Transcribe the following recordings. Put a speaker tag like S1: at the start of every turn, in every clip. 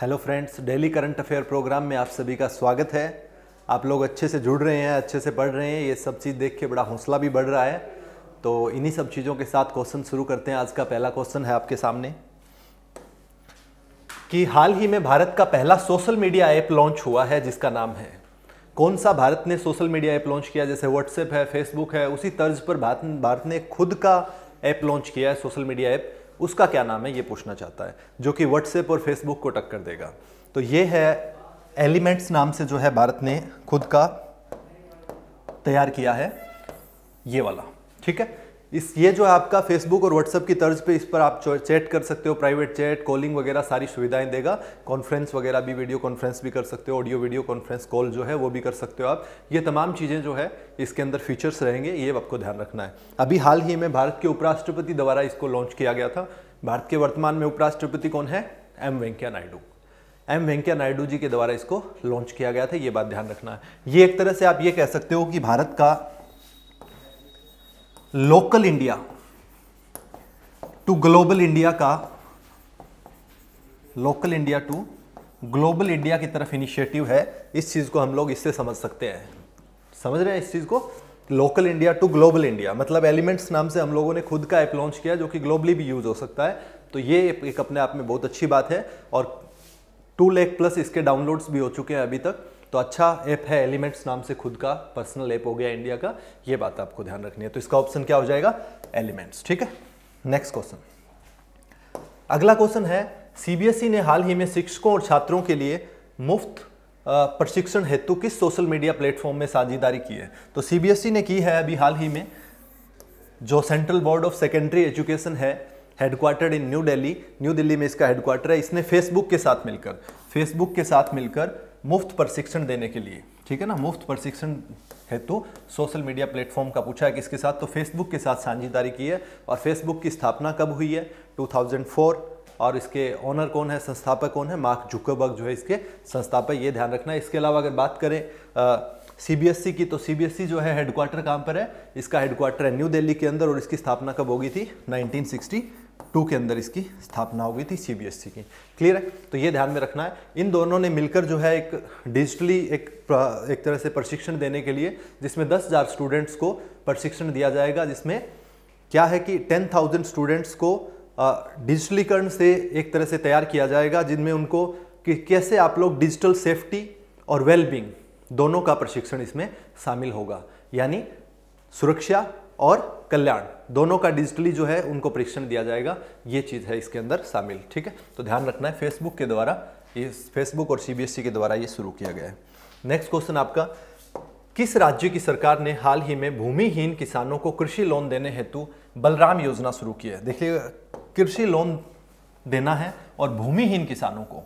S1: hello friends daily current affair program में आप सभी का स्वागत है आप लोग अच्छे से जुड़ रहे हैं अच्छे से पढ़ रहे हैं ये सब चीज़ देख के बड़ा हौसला भी बढ़ रहा है तो इन्हीं सब चीज़ों के साथ क्वेश्चन शुरू करते हैं आज का पहला क्वेश्चन है आपके सामने कि हाल ही में भारत का पहला सोशल मीडिया ऐप लॉन्च हुआ है जिसका नाम है कौन सा भारत ने सोशल मीडिया ऐप लॉन्च किया जैसे व्हाट्सएप है फेसबुक है उसी तर्ज पर भारत भारत ने खुद का ऐप लॉन्च किया है सोशल मीडिया ऐप उसका क्या नाम है ये पूछना चाहता है जो कि व्हाट्सएप और फेसबुक को टक्कर देगा तो ये है एलिमेंट्स नाम से जो है भारत ने खुद का तैयार किया है ये वाला ठीक है इस ये जो आपका फेसबुक और व्हाट्सअप की तर्ज पे इस पर आप चैट कर सकते हो प्राइवेट चैट कॉलिंग वगैरह सारी सुविधाएं देगा कॉन्फ्रेंस वगैरह भी वीडियो कॉन्फ्रेंस भी कर सकते हो ऑडियो वीडियो कॉन्फ्रेंस कॉल जो है वो भी कर सकते हो आप ये तमाम चीज़ें जो है इसके अंदर फीचर्स रहेंगे ये आपको ध्यान रखना है अभी हाल ही में भारत के उपराष्ट्रपति द्वारा इसको लॉन्च किया गया था भारत के वर्तमान में उपराष्ट्रपति कौन है एम वेंकैया नायडू एम वेंकैया नायडू जी के द्वारा इसको लॉन्च किया गया था ये बात ध्यान रखना है ये एक तरह से आप ये कह सकते हो कि भारत का local India to global India का local India to global India की तरफ इनिशिएटिव है इस चीज़ को हम लोग इससे समझ सकते हैं समझ रहे हैं इस चीज़ को local India to global India मतलब एलिमेंट्स नाम से हम लोगों ने खुद का ऐप लॉन्च किया जो कि ग्लोबली भी यूज़ हो सकता है तो ये एक अपने आप में बहुत अच्छी बात है और टू लेक प्लस इसके डाउनलोड्स भी हो चुके हैं अभी तक तो अच्छा ऐप है एलिमेंट्स नाम से खुद का पर्सनल ऐप हो गया इंडिया का ये बात आपको ध्यान रखनी है तो इसका ऑप्शन क्या हो जाएगा एलिमेंट्स ठीक है नेक्स्ट क्वेश्चन अगला क्वेश्चन है सीबीएसई e ने हाल ही में शिक्षकों और छात्रों के लिए मुफ्त प्रशिक्षण हेतु किस सोशल मीडिया प्लेटफॉर्म में साझेदारी की है तो सीबीएसई e ने की है अभी हाल ही में जो central board of secondary education है headquartered in new Delhi new Delhi में इसका हेडक्वार्टर है इसने फेसबुक के साथ मिलकर फेसबुक के साथ मिलकर मुफ्त प्रशिक्षण देने के लिए ठीक है ना मुफ्त प्रशिक्षण हेतु तो सोशल मीडिया प्लेटफॉर्म का पूछा है किसके साथ तो फेसबुक के साथ साझेदारी की है और फेसबुक की स्थापना कब हुई है 2004 और इसके ओनर कौन है संस्थापक कौन है मार्क जुकोबर्ग जो है इसके संस्थापक ये ध्यान रखना है इसके अलावा अगर बात करें सी e की तो सी e जो है हेडक्वार्टर कहाँ पर है इसका हेडक्वार्टर है न्यू दिल्ली के अंदर और इसकी स्थापना कब होगी थी 1960 टू के अंदर इसकी स्थापना हो गई थी सीबीएसई की क्लियर है तो ये ध्यान में रखना है इन दोनों ने मिलकर जो है एक डिजिटली एक एक तरह से प्रशिक्षण देने के लिए जिसमें दस हज़ार स्टूडेंट्स को प्रशिक्षण दिया जाएगा जिसमें क्या है कि टेन थाउजेंड स्टूडेंट्स को डिजिटलीकरण से एक तरह से तैयार किया जाएगा जिनमें उनको कि कैसे आप लोग डिजिटल सेफ्टी और वेलबींग दोनों का प्रशिक्षण इसमें शामिल होगा यानी सुरक्षा और कल्याण दोनों का डिजिटली जो है उनको परीक्षण दिया जाएगा ये चीज़ है इसके अंदर शामिल ठीक है तो ध्यान रखना है फेसबुक के द्वारा इस फेसबुक और सीबीएसई के द्वारा ये शुरू किया गया है नेक्स्ट क्वेश्चन आपका किस राज्य की सरकार ने हाल ही में भूमिहीन किसानों को कृषि लोन देने हेतु बलराम योजना शुरू की है देखिए कृषि लोन देना है और भूमिहीन किसानों को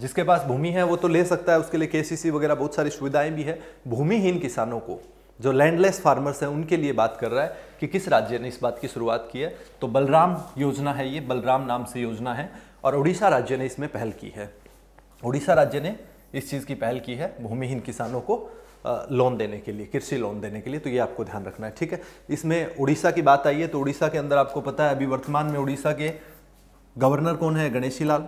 S1: जिसके पास भूमि है वो तो ले सकता है उसके लिए केसीसी वगैरह बहुत सारी सुविधाएं भी है भूमिहीन किसानों को जो लैंडलेस फार्मर्स हैं उनके लिए बात कर रहा है कि किस राज्य ने इस बात की शुरुआत की है तो बलराम योजना है ये बलराम नाम से योजना है और उड़ीसा राज्य ने इसमें पहल की है उड़ीसा राज्य ने इस चीज़ की पहल की है भूमिहीन किसानों को लोन देने के लिए कृषि लोन देने के लिए तो ये आपको ध्यान रखना है ठीक है इसमें उड़ीसा की बात आई है तो उड़ीसा के अंदर आपको पता है अभी वर्तमान में उड़ीसा के गवर्नर कौन है गणेशी लाल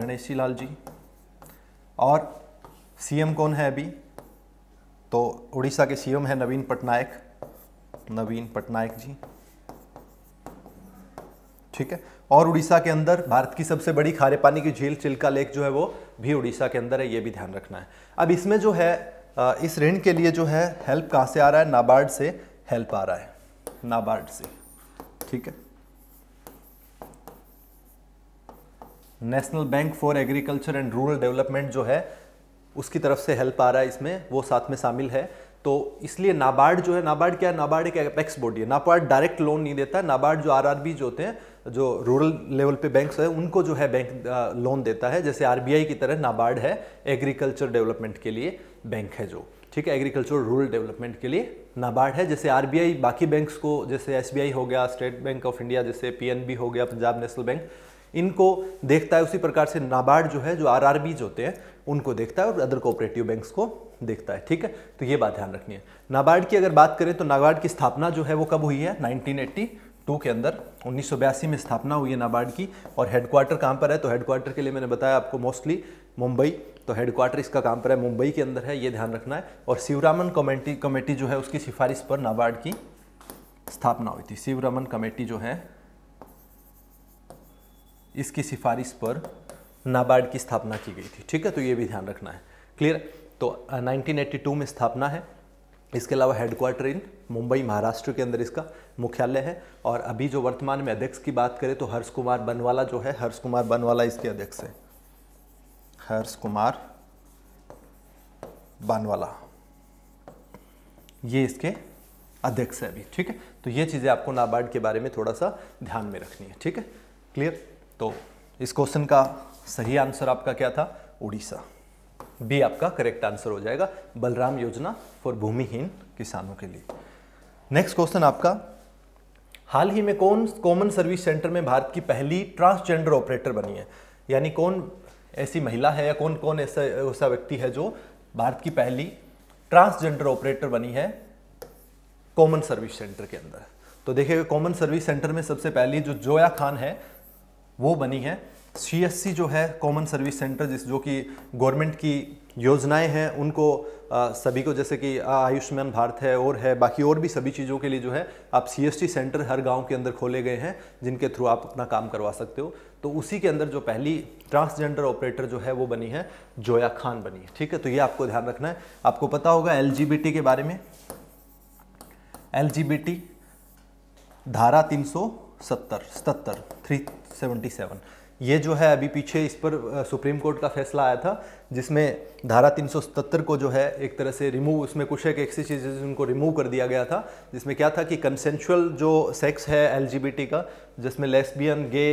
S1: गणेशी लाल जी और सीएम कौन है अभी तो उड़ीसा के सीएम है नवीन पटनायक नवीन पटनायक जी ठीक है और उड़ीसा के अंदर भारत की सबसे बड़ी खारे पानी की झील चिल्का लेक जो है वो भी उड़ीसा के अंदर है ये भी ध्यान रखना है अब इसमें जो है इस ऋण के लिए जो है हेल्प कहाँ से आ रहा है नाबार्ड से हेल्प आ रहा है नाबार्ड से ठीक है national bank for agriculture and rural development जो है उसकी तरफ से हेल्प आ रहा है इसमें वो साथ में शामिल है तो इसलिए नाबार्ड जो है नाबार्ड क्या है नाबार्ड एक अपेक्स बॉडी है नाबार्ड डायरेक्ट लोन नहीं देता है नाबार्ड जो आर जो होते हैं जो रूरल लेवल पे बैंक्स है उनको जो है बैंक लोन देता है जैसे आर की तरह नाबार्ड है एग्रीकल्चर डेवलपमेंट के लिए बैंक है जो ठीक है एग्रीकल्चर रूरल डेवलपमेंट के लिए नाबार्ड है जैसे आर बाकी बैंक्स को जैसे एस हो गया स्टेट बैंक ऑफ इंडिया जैसे पी हो गया पंजाब नेशनल बैंक इनको देखता है उसी प्रकार से नाबार्ड जो है जो आर जो होते हैं उनको देखता है और अदर कोऑपरेटिव बैंक्स को देखता है ठीक है तो ये बात ध्यान रखनी है नाबार्ड की अगर बात करें तो नाबार्ड की स्थापना जो है वो कब हुई है 1982 के अंदर उन्नीस में स्थापना हुई है नाबार्ड की और हेडक्वार्टर कहाँ पर है तो हेडक्वार्टर के लिए मैंने बताया आपको मोस्टली मुंबई तो हेडक्वार्टर इसका काम पर है मुंबई के अंदर है ये ध्यान रखना है और शिवरामन कमेटी कमेटी जो है उसकी सिफारिश पर नाबार्ड की स्थापना हुई थी शिवरामन कमेटी जो है इसकी सिफारिश पर नाबार्ड की स्थापना की गई थी ठीक है तो ये भी ध्यान रखना है क्लियर तो 1982 में स्थापना है इसके अलावा हेडक्वार्टर इन मुंबई महाराष्ट्र के अंदर इसका मुख्यालय है और अभी जो वर्तमान में अध्यक्ष की बात करें तो हर्ष कुमार बनवाला जो है हर्ष कुमार बनवाला इसके अध्यक्ष है हर्ष कुमार बनवाला ये इसके अध्यक्ष है अभी ठीक है तो ये चीज़ें आपको नाबार्ड के बारे में थोड़ा सा ध्यान में रखनी है ठीक है क्लियर तो इस क्वेश्चन का सही आंसर आपका क्या था उड़ीसा बी आपका करेक्ट आंसर हो जाएगा बलराम योजना फॉर भूमिहीन किसानों के लिए नेक्स्ट क्वेश्चन आपका हाल ही में कौन कॉमन सर्विस सेंटर में भारत की पहली ट्रांसजेंडर ऑपरेटर बनी है यानी कौन ऐसी महिला है या कौन कौन ऐसा ऐसा व्यक्ति है जो भारत की पहली ट्रांसजेंडर ऑपरेटर बनी है कॉमन सर्विस सेंटर के अंदर तो देखिए कॉमन सर्विस सेंटर में सबसे पहली जो जोया खान है वो बनी है सी जो है कॉमन सर्विस सेंटर जिस जो कि गवर्नमेंट की योजनाएं हैं उनको आ, सभी को जैसे कि आयुष्मान भारत है और है बाकी और भी सभी चीज़ों के लिए जो है आप सी सेंटर हर गांव के अंदर खोले गए हैं जिनके थ्रू आप अपना काम करवा सकते हो तो उसी के अंदर जो पहली ट्रांसजेंडर ऑपरेटर जो है वो बनी है जोया खान बनी है ठीक है तो ये आपको ध्यान रखना है आपको पता होगा एल के बारे में एल धारा तीन सौ सत्तर सतर थ्री 77 ये जो है अभी पीछे इस पर सुप्रीम कोर्ट का फैसला आया था जिसमें धारा 377 को जो है एक तरह से रिमूव उसमें कुछ एक ऐसी चीज़ें उनको रिमूव कर दिया गया था जिसमें क्या था कि कंसेंशुअल जो सेक्स है एल का जिसमें लेस्बियन गे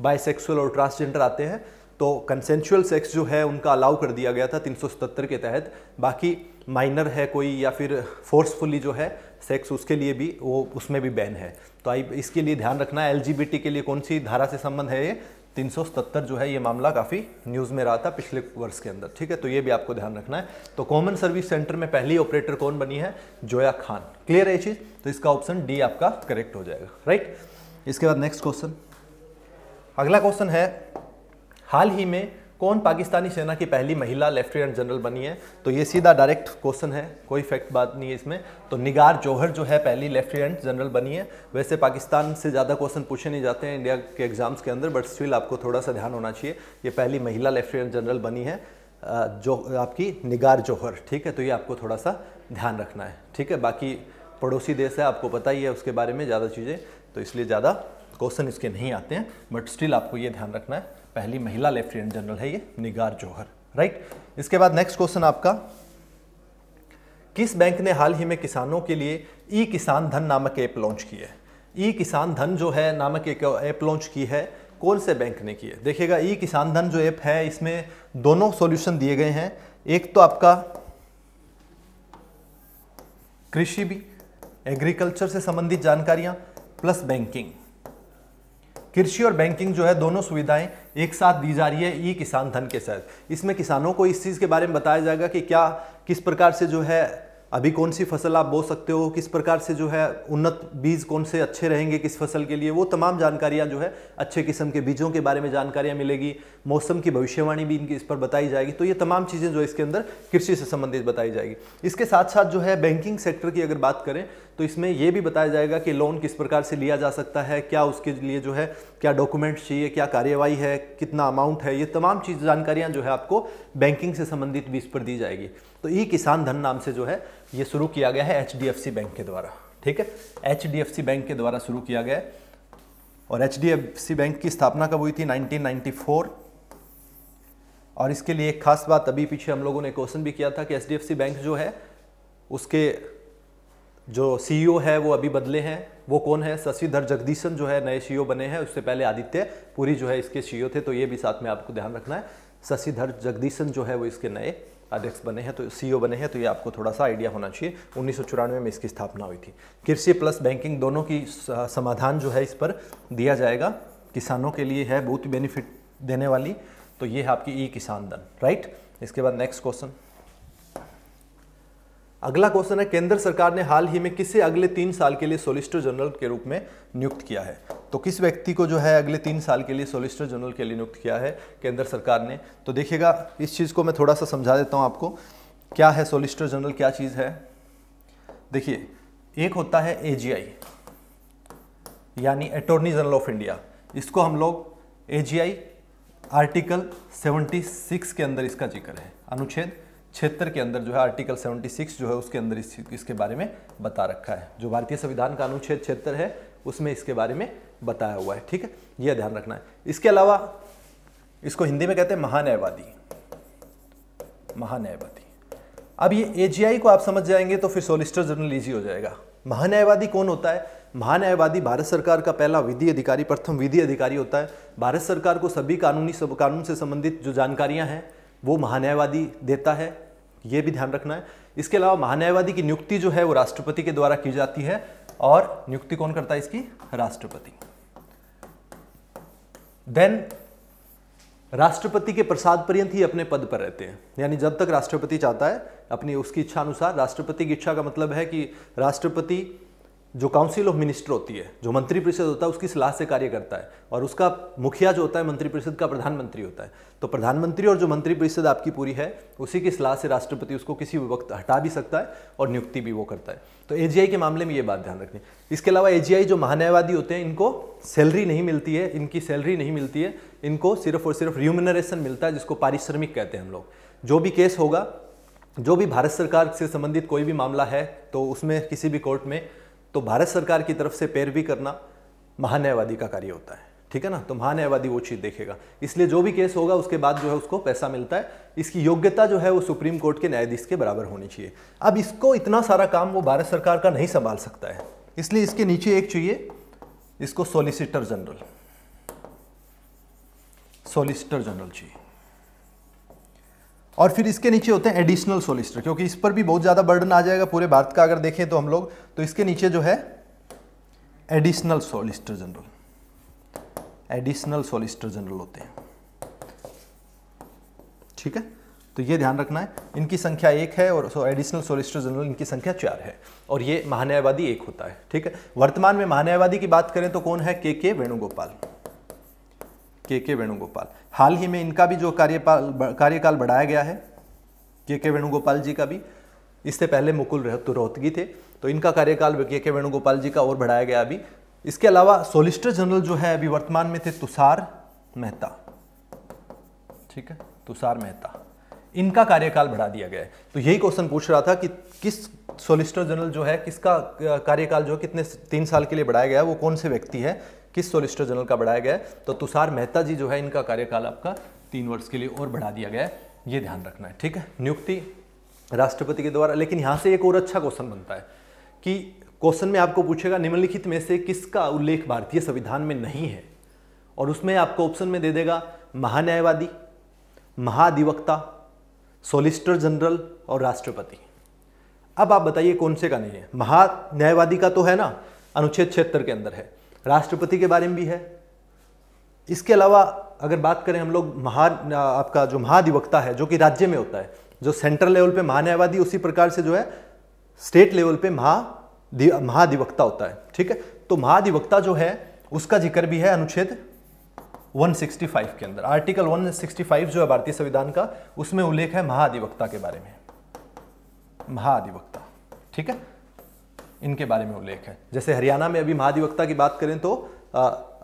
S1: बाइसेक्सुअल और ट्रांसजेंडर आते हैं तो कंसेंशुअल सेक्स जो है उनका अलाउ कर दिया गया था 377 के तहत बाकी माइनर है कोई या फिर फोर्सफुली जो है सेक्स उसके लिए भी वो उसमें भी बैन है तो आई इसके लिए ध्यान रखना एल के लिए कौन सी धारा से संबंध है ये तीन जो है ये मामला काफ़ी न्यूज़ में रहा था पिछले वर्ष के अंदर ठीक है तो ये भी आपको ध्यान रखना है तो कॉमन सर्विस सेंटर में पहली ऑपरेटर कौन बनी है जोया खान क्लियर है ये चीज़ तो इसका ऑप्शन डी आपका करेक्ट हो जाएगा राइट इसके बाद नेक्स्ट क्वेश्चन अगला क्वेश्चन है हाल ही में कौन पाकिस्तानी सेना की पहली महिला लेफ्टिनेंट जनरल बनी है तो ये सीधा डायरेक्ट क्वेश्चन है कोई फैक्ट बात नहीं है इसमें तो निगार जौहर जो है पहली लेफ्टिनेंट जनरल बनी है वैसे पाकिस्तान से ज़्यादा क्वेश्चन पूछे नहीं जाते हैं इंडिया के एग्जाम्स के अंदर बट स्टिल आपको थोड़ा सा ध्यान होना चाहिए ये पहली महिला लेफ्टिनेंट जनरल बनी है जो आपकी निगार जौहर ठीक है तो ये आपको थोड़ा सा ध्यान रखना है ठीक है बाकी पड़ोसी देश है आपको पता ही है उसके बारे में ज़्यादा चीज़ें तो इसलिए ज़्यादा क्वेश्चन इसके नहीं आते हैं बट स्टिल आपको ये ध्यान रखना है पहली महिला लेफ्टिनेंट जनरल है ये निगार जौहर राइट इसके बाद नेक्स्ट क्वेश्चन आपका किस बैंक ने हाल ही में किसानों के लिए ई किसान धन नामक ऐप लॉन्च की है ई किसान धन जो है नामक एक ऐप लॉन्च की है कौन से बैंक ने की है देखिएगा ई किसान धन जो ऐप है इसमें दोनों सॉल्यूशन दिए गए हैं एक तो आपका कृषि भी एग्रीकल्चर से संबंधित जानकारियां प्लस बैंकिंग कृषि और बैंकिंग जो है दोनों सुविधाएं एक साथ दी जा रही है ई किसान धन के साथ इसमें किसानों को इस चीज़ के बारे में बताया जाएगा कि क्या किस प्रकार से जो है अभी कौन सी फसल आप बो सकते हो किस प्रकार से जो है उन्नत बीज कौन से अच्छे रहेंगे किस फसल के लिए वो तमाम जानकारियाँ जो है अच्छे किस्म के बीजों के बारे में जानकारियाँ मिलेगी मौसम की भविष्यवाणी भी इनकी इस पर बताई जाएगी तो ये तमाम चीज़ें जो इसके अंदर कृषि से संबंधित बताई जाएगी इसके साथ साथ जो है बैंकिंग सेक्टर की अगर बात करें तो इसमें यह भी बताया जाएगा कि लोन किस प्रकार से लिया जा सकता है क्या उसके लिए जो है क्या डॉक्यूमेंट्स चाहिए क्या कार्यवाही है कितना अमाउंट है ये तमाम चीज़ जानकारियां जो है आपको बैंकिंग से संबंधित भी इस पर दी जाएगी तो ई किसान धन नाम से जो है ये शुरू किया गया है एच बैंक के द्वारा ठीक है एच बैंक के द्वारा शुरू किया गया और एच बैंक की स्थापना कब हुई थी नाइनटीन और इसके लिए एक खास बात अभी पीछे हम लोगों ने क्वेश्चन भी किया था कि एच बैंक जो है उसके जो सीईओ e है वो अभी बदले हैं वो कौन है शशिधर जगदीशन जो है नए सीईओ e बने हैं उससे पहले आदित्य पूरी जो है इसके सीईओ e थे तो ये भी साथ में आपको ध्यान रखना है शशिधर जगदीशन जो है वो इसके नए अध्यक्ष बने हैं तो सीईओ बने हैं तो ये आपको थोड़ा सा आइडिया होना चाहिए उन्नीस में इसकी स्थापना हुई थी कृषि प्लस बैंकिंग दोनों की समाधान जो है इस पर दिया जाएगा किसानों के लिए है बहुत बेनिफिट देने वाली तो ये है आपकी ई किसान धन राइट इसके बाद नेक्स्ट क्वेश्चन अगला क्वेश्चन है केंद्र सरकार ने हाल ही में किसे अगले तीन साल के लिए सोलिसिटर जनरल के रूप में नियुक्त किया है तो किस व्यक्ति को जो है अगले तीन साल के लिए सोलिसिटर जनरल के लिए नियुक्त किया है केंद्र सरकार ने तो देखिएगा इस चीज़ को मैं थोड़ा सा समझा देता हूँ आपको क्या है सोलिसिटर जनरल क्या चीज़ है देखिए एक होता है ए यानी अटोर्नी जनरल ऑफ इंडिया इसको हम लोग ए आर्टिकल सेवेंटी के अंदर इसका जिक्र है अनुच्छेद क्षेत्र के अंदर जो है आर्टिकल 76 जो है उसके अंदर इस इसके बारे में बता रखा है जो भारतीय संविधान का अनुच्छेद क्षेत्र है उसमें इसके बारे में बताया हुआ है ठीक है यह ध्यान रखना है इसके अलावा इसको हिंदी में कहते हैं महान्यायवादी महान्यायवादी अब ये एजीआई को आप समझ जाएंगे तो फिर सोलिसिटर जनरल ईजी हो जाएगा महान्यायवादी कौन होता है महान्यायवादी भारत सरकार का पहला विधि अधिकारी प्रथम विधि अधिकारी होता है भारत सरकार को सभी कानूनी सब कानून से संबंधित जो जानकारियां हैं वो महान्यायवादी देता है ये भी ध्यान रखना है इसके अलावा महान्यायवादी की नियुक्ति जो है वो राष्ट्रपति के द्वारा की जाती है और नियुक्ति कौन करता है इसकी राष्ट्रपति देन राष्ट्रपति के प्रसाद पर्यंत ही अपने पद पर रहते हैं यानी जब तक राष्ट्रपति चाहता है अपनी उसकी इच्छा अनुसार राष्ट्रपति की इच्छा का मतलब है कि राष्ट्रपति जो काउंसिल ऑफ मिनिस्टर होती है जो मंत्री परिषद होता है उसकी सलाह से कार्य करता है और उसका मुखिया जो होता है मंत्री परिषद का प्रधानमंत्री होता है तो प्रधानमंत्री और जो मंत्री परिषद आपकी पूरी है उसी की सलाह से राष्ट्रपति उसको किसी भी वक्त हटा भी सकता है और नियुक्ति भी वो करता है तो ए के मामले में ये बात ध्यान रखनी इसके अलावा ए जो महान्यायवादी होते हैं इनको सैलरी नहीं मिलती है इनकी सैलरी नहीं मिलती है इनको सिर्फ और सिर्फ रिम्यूनरेशन मिलता है जिसको पारिश्रमिक कहते हैं हम लोग जो भी केस होगा जो भी भारत सरकार से संबंधित कोई भी मामला है तो उसमें किसी भी कोर्ट में तो भारत सरकार की तरफ से पैरवी करना महान्यायवादी का कार्य होता है ठीक है ना तो महान्यायवादी वो चीज़ देखेगा इसलिए जो भी केस होगा उसके बाद जो है उसको पैसा मिलता है इसकी योग्यता जो है वो सुप्रीम कोर्ट के न्यायाधीश के बराबर होनी चाहिए अब इसको इतना सारा काम वो भारत सरकार का नहीं संभाल सकता है इसलिए इसके नीचे एक चाहिए इसको सोलिसिटर जनरल सोलिसिटर जनरल चाहिए और फिर इसके नीचे होते हैं एडिशनल सोलिसिटर क्योंकि इस पर भी बहुत ज़्यादा बर्डन आ जाएगा पूरे भारत का अगर देखें तो हम लोग तो इसके नीचे जो है additional solicitor general additional solicitor general होते हैं ठीक है तो ये ध्यान रखना है इनकी संख्या एक है और एडिशनल सोलिसिटर जनरल इनकी संख्या चार है और ये महान्यायवादी एक होता है ठीक है वर्तमान में महान्यायवादी की बात करें तो कौन है के के वेणुगोपाल के के वेणुगोपाल हाल ही में इनका भी जो कार्यपाल कार्यकाल बढ़ाया गया है के के वेणुगोपाल जी का भी इससे पहले मुकुल रोहतगी तो थे तो इनका कार्यकाल के के वेणुगोपाल जी का और बढ़ाया गया अभी इसके अलावा सोलिस्टर जनरल जो है अभी वर्तमान में थे तुषार मेहता ठीक है तुषार मेहता इनका कार्यकाल बढ़ा दिया गया है तो यही क्वेश्चन पूछ रहा था कि किस सोलिस्टर जनरल जो है किसका कार्यकाल जो है कितने तीन साल के लिए बढ़ाया गया है वो कौन से व्यक्ति है किस सोलिसिटर जनरल का बढ़ाया गया है तो तुषार मेहता जी जो है इनका कार्यकाल आपका तीन वर्ष के लिए और बढ़ा दिया गया है ये ध्यान रखना है ठीक है नियुक्ति राष्ट्रपति के द्वारा लेकिन यहाँ से एक और अच्छा क्वेश्चन बनता है कि क्वेश्चन में आपको पूछेगा निम्नलिखित में से किसका उल्लेख भारतीय संविधान में नहीं है और उसमें आपको ऑप्शन में दे देगा महान्यायवादी महाधिवक्ता सोलिसिटर जनरल और राष्ट्रपति अब आप बताइए कौन से का नहीं है महान्यायवादी का तो है ना अनुच्छेद छिहत्तर के अंदर है राष्ट्रपति के बारे में भी है इसके अलावा अगर बात करें हम लोग महा आपका जो महाधिवक्ता है जो कि राज्य में होता है जो सेंट्रल लेवल पे महान्यायवादी उसी प्रकार से जो है स्टेट लेवल पे महा महाधिवक्ता होता है ठीक है तो महाधिवक्ता जो है उसका जिक्र भी है अनुच्छेद 165 के अंदर आर्टिकल 165 जो है भारतीय संविधान का उसमें उल्लेख है महाधिवक्ता के बारे में महाधिवक्ता ठीक है इनके बारे में उल्लेख है जैसे हरियाणा में अभी महाधिवक्ता की बात करें तो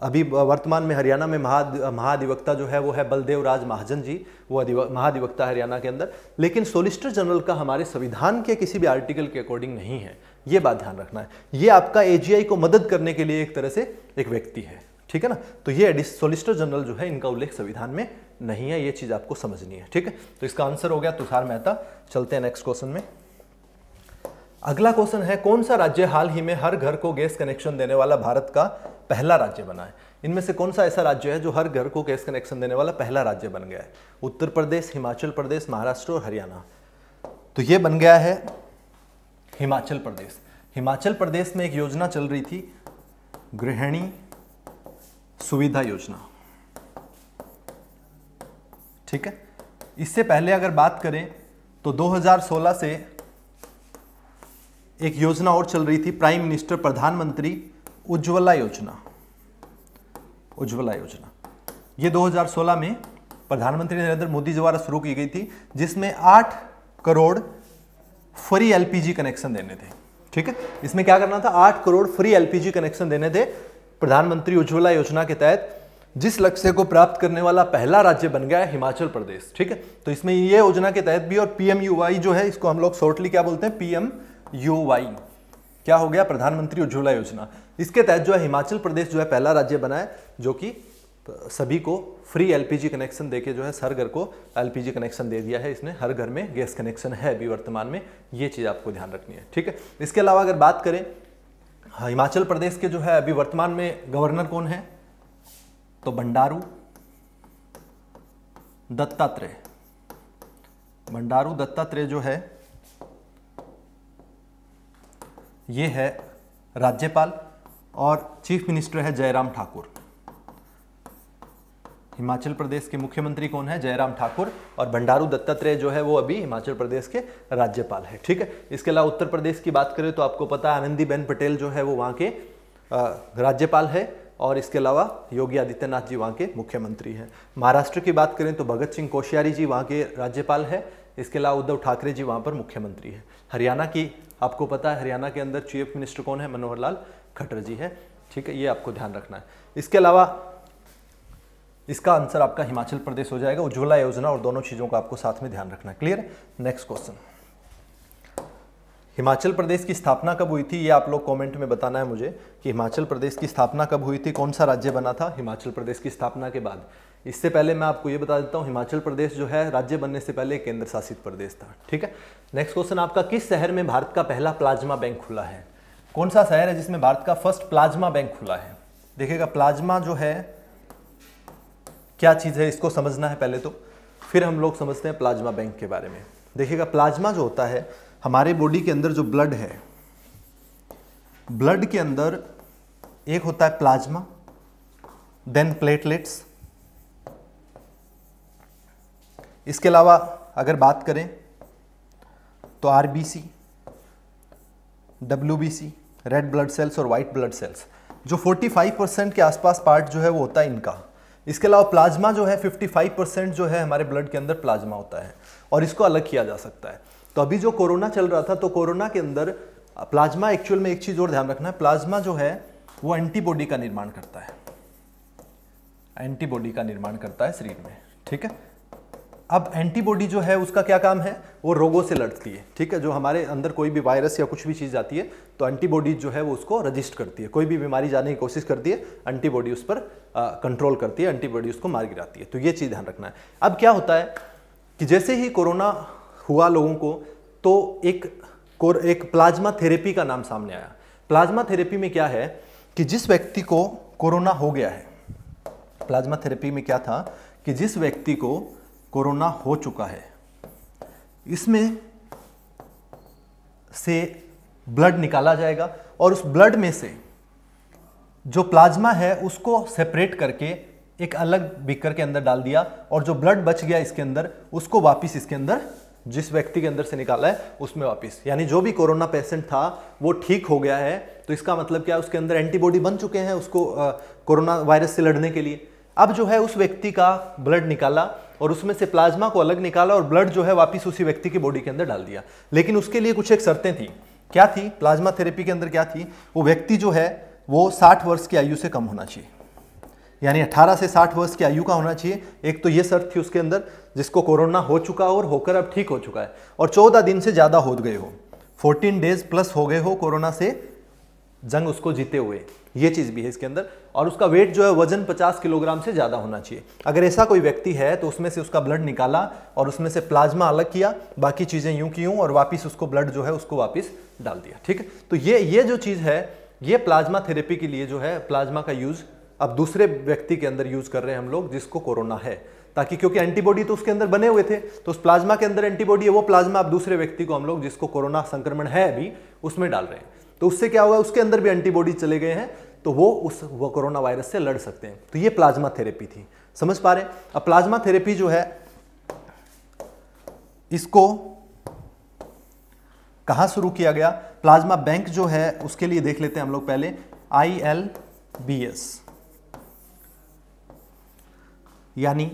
S1: अभी वर्तमान में हरियाणा में महा महाधिवक्ता जो है वो है बलदेव राज महाजन जी वो महाधिवक्ता हरियाणा के अंदर लेकिन सोलिसिटर जनरल का हमारे संविधान के किसी भी आर्टिकल के अकॉर्डिंग नहीं है ये बात ध्यान रखना है ये आपका एजीआई को मदद करने के लिए एक तरह से एक व्यक्ति है ठीक है ना तो ये सोलिसिटर जनरल जो है इनका उल्लेख संविधान में नहीं है ये चीज़ आपको समझनी है ठीक है तो इसका आंसर हो गया तुषार मेहता चलते हैं नेक्स्ट क्वेश्चन में अगला क्वेश्चन है कौन सा राज्य हाल ही में हर घर को गैस कनेक्शन देने वाला भारत का पहला राज्य बना है इनमें से कौन सा ऐसा राज्य है जो हर घर को गैस कनेक्शन देने वाला पहला राज्य बन गया है उत्तर प्रदेश हिमाचल प्रदेश महाराष्ट्र और हरियाणा तो ये बन गया है हिमाचल प्रदेश हिमाचल प्रदेश में एक योजना चल रही थी गृहिणी सुविधा योजना ठीक है इससे पहले अगर बात करें तो 2016 से एक योजना और चल रही थी प्राइम मिनिस्टर प्रधानमंत्री उज्ज्वला योजना उज्ज्वला योजना ये 2016 में प्रधानमंत्री नरेंद्र मोदी द्वारा शुरू की गई थी जिसमें 8 करोड़ फ्री एलपीजी कनेक्शन देने थे ठीक है इसमें क्या करना था 8 करोड़ फ्री एलपीजी कनेक्शन देने थे प्रधानमंत्री उज्ज्वला योजना के तहत जिस लक्ष्य को प्राप्त करने वाला पहला राज्य बन गया है हिमाचल प्रदेश ठीक है तो इसमें ये योजना के तहत भी और पीएमयूआई जो है इसको हम लोग शॉर्टली क्या बोलते हैं पीएम यू वाई क्या हो गया प्रधानमंत्री उज्ज्वला योजना इसके तहत जो है हिमाचल प्रदेश जो है पहला राज्य बना है जो कि सभी को फ्री एलपीजी कनेक्शन देके जो है हर घर को एलपीजी कनेक्शन दे दिया है इसने हर घर में गैस कनेक्शन है अभी वर्तमान में ये चीज़ आपको ध्यान रखनी है ठीक है इसके अलावा अगर बात करें हिमाचल प्रदेश के जो है अभी वर्तमान में गवर्नर कौन है तो बंडारू दत्तात्रेय बंडारू दत्तात्रेय जो है ये है राज्यपाल और चीफ मिनिस्टर है जयराम ठाकुर हिमाचल प्रदेश के मुख्यमंत्री कौन है जयराम ठाकुर और भंडारू दत्तात्रेय जो है वो अभी हिमाचल प्रदेश के राज्यपाल है ठीक है इसके अलावा उत्तर प्रदेश की बात करें तो आपको पता है आनंदीबेन पटेल जो है वो वहाँ के राज्यपाल है और इसके अलावा योगी आदित्यनाथ जी वहाँ के मुख्यमंत्री हैं महाराष्ट्र की बात करें तो भगत सिंह कोश्यारी जी वहाँ के राज्यपाल है इसके अलावा उद्धव ठाकरे जी वहाँ पर मुख्यमंत्री हैं हरियाणा की आपको पता है हरियाणा के अंदर चीफ मिनिस्टर कौन है मनोहर लाल खट्टर जी है ठीक है ये आपको ध्यान रखना है इसके अलावा इसका आंसर आपका हिमाचल प्रदेश हो जाएगा उज्ज्वला योजना और दोनों चीज़ों का आपको साथ में ध्यान रखना है clear next question Himachal Pradesh की स्थापना कब हुई थी ये आप लोग कमेंट में बताना है मुझे कि हिमाचल प्रदेश की स्थापना कब हुई थी कौन सा राज्य बना था हिमाचल प्रदेश की स्थापना के बाद इससे पहले मैं आपको ये बता देता हूँ हिमाचल प्रदेश जो है राज्य बनने से पहले केंद्र शासित प्रदेश था ठीक है नेक्स्ट क्वेश्चन आपका किस शहर में भारत का पहला प्लाज्मा बैंक खुला है कौन सा शहर है जिसमें भारत का फर्स्ट प्लाज्मा बैंक खुला है देखिएगा प्लाज्मा जो है क्या चीज़ है इसको समझना है पहले तो फिर हम लोग समझते हैं प्लाज्मा बैंक के बारे में देखिएगा प्लाज्मा जो होता है हमारे बॉडी के अंदर जो ब्लड है ब्लड के अंदर एक होता है प्लाज्मा देन प्लेटलेट्स इसके अलावा अगर बात करें तो R B C W B C red blood cells और वाइट ब्लड सेल्स जो 45 परसेंट के आसपास पार्ट जो है वो होता है इनका इसके अलावा प्लाज्मा जो है 55 परसेंट जो है हमारे ब्लड के अंदर प्लाज्मा होता है और इसको अलग किया जा सकता है तो अभी जो कोरोना चल रहा था तो कोरोना के अंदर प्लाज्मा एक्चुअल में एक चीज़ और ध्यान रखना है प्लाज्मा जो है वो एंटीबॉडी का निर्माण करता है एंटीबॉडी का निर्माण करता है शरीर में ठीक है अब एंटीबॉडी जो है उसका क्या काम है वो रोगों से लड़ती है ठीक है जो हमारे अंदर कोई भी वायरस या कुछ भी चीज़ आती है तो एंटीबॉडी जो है वो उसको रजिस्ट करती है कोई भी बीमारी जाने की कोशिश करती है एंटीबॉडी उस पर कंट्रोल करती है एंटीबॉडी उसको मार गिराती है तो ये चीज़ ध्यान रखना है अब क्या होता है कि जैसे ही कोरोना हुआ लोगों को तो एक एक प्लाज्मा थेरेपी का नाम सामने आया प्लाज्मा थेरेपी में क्या है कि जिस व्यक्ति को कोरोना हो गया है प्लाज्मा थेरेपी में क्या था कि जिस व्यक्ति को कोरोना हो चुका है इसमें से ब्लड निकाला जाएगा और उस ब्लड में से जो प्लाज्मा है उसको सेपरेट करके एक अलग बीकर के अंदर डाल दिया और जो ब्लड बच गया इसके अंदर उसको वापस इसके अंदर जिस व्यक्ति के अंदर से निकाला है उसमें वापस यानी जो भी कोरोना पेशेंट था वो ठीक हो गया है तो इसका मतलब क्या है उसके अंदर एंटीबॉडी बन चुके हैं उसको कोरोना वायरस से लड़ने के लिए अब जो है उस व्यक्ति का ब्लड निकाला और उसमें से प्लाज्मा को अलग निकाला और ब्लड जो है वापिस उसी व्यक्ति की बॉडी के अंदर डाल दिया लेकिन उसके लिए कुछ एक शर्तें थी क्या थी प्लाज्मा थेरेपी के अंदर क्या थी वो व्यक्ति जो है वो साठ वर्ष की आयु से कम होना चाहिए यानी 18 से 60 वर्ष की आयु का होना चाहिए एक तो ये शर्त थी उसके अंदर जिसको कोरोना हो चुका हो और होकर अब ठीक हो चुका है और 14 दिन से ज़्यादा हो गए हो 14 डेज प्लस हो गए हो कोरोना से जंग उसको जीते हुए ये चीज़ भी है इसके अंदर और उसका वेट जो है वजन 50 किलोग्राम से ज़्यादा होना चाहिए अगर ऐसा कोई व्यक्ति है तो उसमें से उसका ब्लड निकाला और उसमें से प्लाज्मा अलग किया बाकी चीज़ें यूं की यूं और वापस उसको ब्लड जो है उसको वापस डाल दिया ठीक तो ये ये जो चीज़ है ये प्लाज्मा थेरेपी के लिए जो है प्लाज्मा का यूज़ अब दूसरे व्यक्ति के अंदर यूज़ कर रहे हैं हम लोग जिसको कोरोना है ताकि क्योंकि एंटीबॉडी तो उसके अंदर बने हुए थे तो उस प्लाज्मा के अंदर एंटीबॉडी है वो प्लाज्मा आप दूसरे व्यक्ति को हम लोग जिसको कोरोना संक्रमण है अभी उसमें डाल रहे हैं तो उससे क्या होगा उसके अंदर भी एंटीबॉडी चले गए हैं तो वो उस वो कोरोना वायरस से लड़ सकते हैं तो ये प्लाज्मा थेरेपी थी समझ पा रहे अब प्लाज्मा थेरेपी जो है इसको कहाँ शुरू किया गया प्लाज्मा बैंक जो है उसके लिए देख लेते हैं हम लोग पहले आई एल बी एस यानी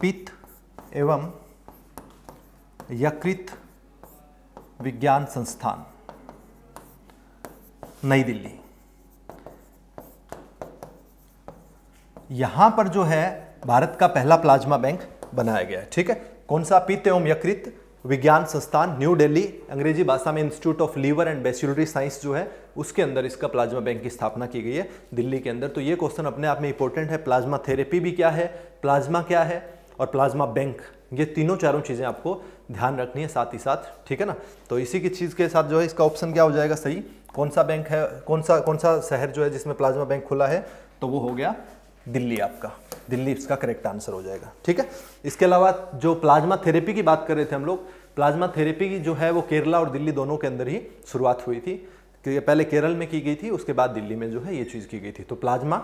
S1: पित्त एवं यकृत विज्ञान संस्थान नई दिल्ली यहाँ पर जो है भारत का पहला प्लाज्मा बैंक बनाया गया है ठीक है कौन सा एवं यकृत विज्ञान संस्थान न्यू दिल्ली अंग्रेजी भाषा में institute of liver and biliary science जो है उसके अंदर इसका प्लाज्मा बैंक की स्थापना की गई है दिल्ली के अंदर तो ये क्वेश्चन अपने आप में इंपॉर्टेंट है प्लाज्मा थेरेपी भी क्या है प्लाज्मा क्या है और प्लाज्मा बैंक ये तीनों चारों चीज़ें आपको ध्यान रखनी है साथ ही साथ ठीक है ना तो इसी की चीज़ के साथ जो है इसका ऑप्शन क्या हो जाएगा सही कौन सा बैंक है कौन सा कौन सा शहर जो है जिसमें प्लाज्मा बैंक खुला है तो वो हो गया दिल्ली आपका दिल्ली इसका करेक्ट आंसर हो जाएगा ठीक है इसके अलावा जो प्लाज्मा थेरेपी की बात कर रहे थे हम लोग प्लाज्मा थेरेपी की जो है वो केरला और दिल्ली दोनों के अंदर ही शुरुआत हुई थी पहले केरल में की गई थी उसके बाद दिल्ली में जो है ये चीज़ की गई थी तो प्लाज्मा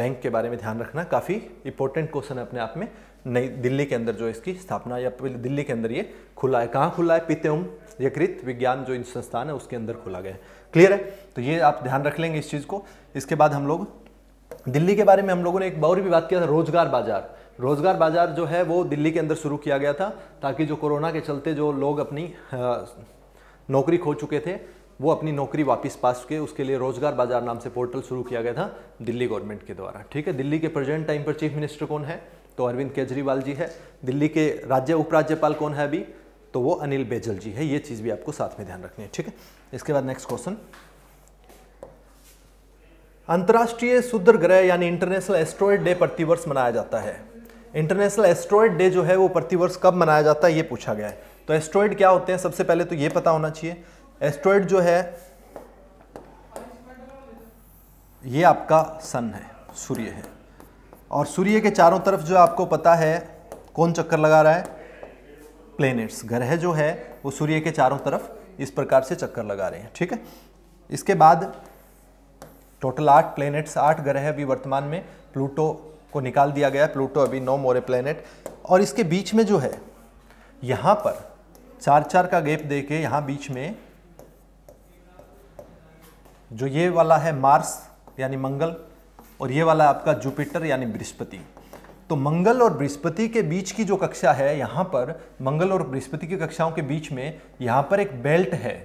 S1: बैंक के बारे में ध्यान रखना काफ़ी इंपॉर्टेंट क्वेश्चन है अपने आप में नई दिल्ली के अंदर जो इसकी स्थापना या दिल्ली के अंदर ये खुला है कहाँ खुला है पित्यम यकृत विज्ञान जो संस्थान है उसके अंदर खुला गया है क्लियर है तो ये आप ध्यान रख लेंगे इस चीज़ को इसके बाद हम लोग दिल्ली के बारे में हम लोगों ने एक बौरी भी बात किया था रोजगार बाजार रोजगार बाजार जो है वो दिल्ली के अंदर शुरू किया गया था ताकि जो कोरोना के चलते जो लोग अपनी नौकरी खो चुके थे वो अपनी नौकरी वापस पास सके उसके लिए रोजगार बाजार नाम से पोर्टल शुरू किया गया था दिल्ली गवर्नमेंट के द्वारा ठीक है दिल्ली के प्रेजेंट टाइम पर चीफ मिनिस्टर कौन है तो अरविंद केजरीवाल जी है दिल्ली के राज्य उपराज्यपाल कौन है अभी तो वो अनिल बेजल जी है ये चीज़ भी आपको साथ में ध्यान रखनी है ठीक है इसके बाद नेक्स्ट क्वेश्चन अंतर्राष्ट्रीय शुद्र ग्रह यानी इंटरनेशनल एस्ट्रॉयड डे प्रतिवर्ष मनाया जाता है इंटरनेशनल एस्ट्रॉयड डे जो है वो प्रतिवर्ष कब मनाया जाता है ये पूछा गया है तो एस्ट्रॉयड क्या होते हैं सबसे पहले तो ये पता होना चाहिए एस्ट्रॉयड जो है ये आपका सन है सूर्य है और सूर्य के चारों तरफ जो आपको पता है कौन चक्कर लगा रहा है प्लेनेट्स ग्रह जो है वो सूर्य के चारों तरफ इस प्रकार से चक्कर लगा रहे हैं ठीक है इसके बाद टोटल आठ प्लैनेट्स आठ ग्रह हैं अभी वर्तमान में प्लूटो को निकाल दिया गया प्लूटो अभी नो मोरे प्लैनेट और इसके बीच में जो है यहाँ पर चार चार का गैप दे के यहाँ बीच में जो ये वाला है मार्स यानी मंगल और ये वाला आपका जुपिटर यानी बृहस्पति तो मंगल और बृहस्पति के बीच की जो कक्षा है यहाँ पर मंगल और बृहस्पति की कक्षाओं के बीच में यहाँ पर एक बेल्ट है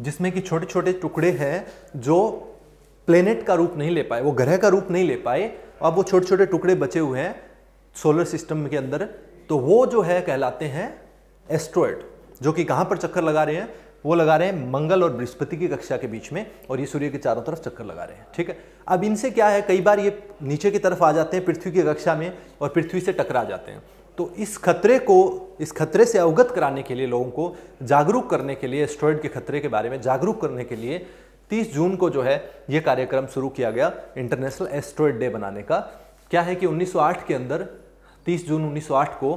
S1: जिसमें कि छोटे छोटे टुकड़े हैं जो प्लेनेट का रूप नहीं ले पाए वो ग्रह का रूप नहीं ले पाए अब वो छोटे छोटे टुकड़े बचे हुए हैं सोलर सिस्टम के अंदर तो वो जो है कहलाते हैं एस्ट्रॉयड जो कि कहाँ पर चक्कर लगा रहे हैं वो लगा रहे हैं मंगल और बृहस्पति की कक्षा के बीच में और ये सूर्य के चारों तरफ चक्कर लगा रहे हैं ठीक है अब इनसे क्या है कई बार ये नीचे की तरफ आ जाते हैं पृथ्वी की कक्षा में और पृथ्वी से टकरा जाते हैं तो इस खतरे को इस खतरे से अवगत कराने के लिए लोगों को जागरूक करने के लिए एस्ट्रॉयड के खतरे के बारे में जागरूक करने के लिए 30 जून को जो है ये कार्यक्रम शुरू किया गया इंटरनेशनल एस्ट्रॉयड डे बनाने का क्या है कि 1908 के अंदर 30 जून 1908 को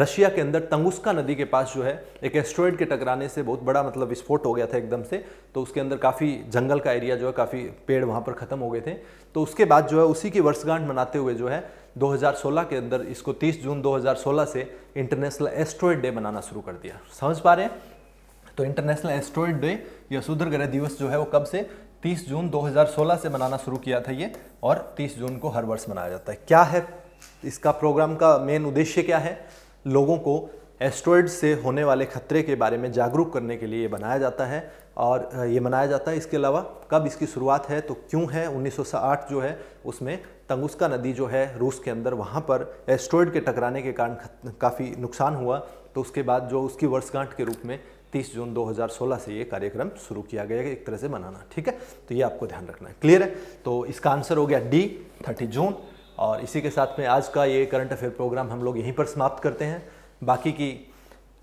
S1: रशिया के अंदर तंगुस्का नदी के पास जो है एक एस्ट्रॉयड के टकराने से बहुत बड़ा मतलब विस्फोट हो गया था एकदम से तो उसके अंदर काफ़ी जंगल का एरिया जो है काफ़ी पेड़ वहाँ पर ख़त्म हो गए थे तो उसके बाद जो है उसी की वर्षगांठ मनाते हुए जो है 2016 के अंदर इसको 30 जून 2016 से इंटरनेशनल एस्ट्रॉयड डे मनाना शुरू कर दिया समझ पा रहे हैं तो इंटरनेशनल एस्ट्रॉयड डे या सुधर ग्रह दिवस जो है वो कब से 30 जून 2016 से मनाना शुरू किया था ये और 30 जून को हर वर्ष मनाया जाता है क्या है इसका प्रोग्राम का मेन उद्देश्य क्या है लोगों को एस्ट्रॉयड से होने वाले खतरे के बारे में जागरूक करने के लिए ये बनाया जाता है और ये मनाया जाता है इसके अलावा कब इसकी शुरुआत है तो क्यों है 1908 जो है उसमें तंगुस्का नदी जो है रूस के अंदर वहाँ पर एस्ट्रॉयड के टकराने के कारण काफ़ी नुकसान हुआ तो उसके बाद जो उसकी वर्षगांठ के रूप में 30 जून 2016 से ये कार्यक्रम शुरू किया गया है एक तरह से मनाना ठीक है तो ये आपको ध्यान रखना है क्लियर है तो इसका आंसर हो गया डी 30 जून और इसी के साथ में आज का ये करंट अफेयर प्रोग्राम हम लोग यहीं पर समाप्त करते हैं बाकी की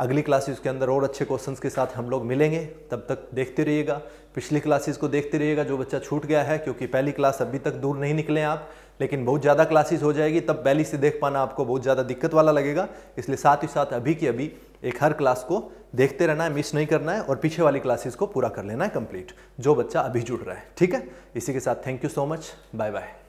S1: अगली क्लासेस के अंदर और अच्छे क्वेश्चंस के साथ हम लोग मिलेंगे तब तक देखते रहिएगा पिछली क्लासेस को देखते रहिएगा जो बच्चा छूट गया है क्योंकि पहली क्लास अभी तक दूर नहीं निकले आप लेकिन बहुत ज़्यादा क्लासेस हो जाएगी तब पहली से देख पाना आपको बहुत ज़्यादा दिक्कत वाला लगेगा इसलिए साथ ही साथ अभी की अभी एक हर क्लास को देखते रहना है मिस नहीं करना है और पीछे वाली क्लासेस को पूरा कर लेना है कंप्लीट जो बच्चा अभी जुड़ रहा है ठीक है इसी के साथ thank you so much bye bye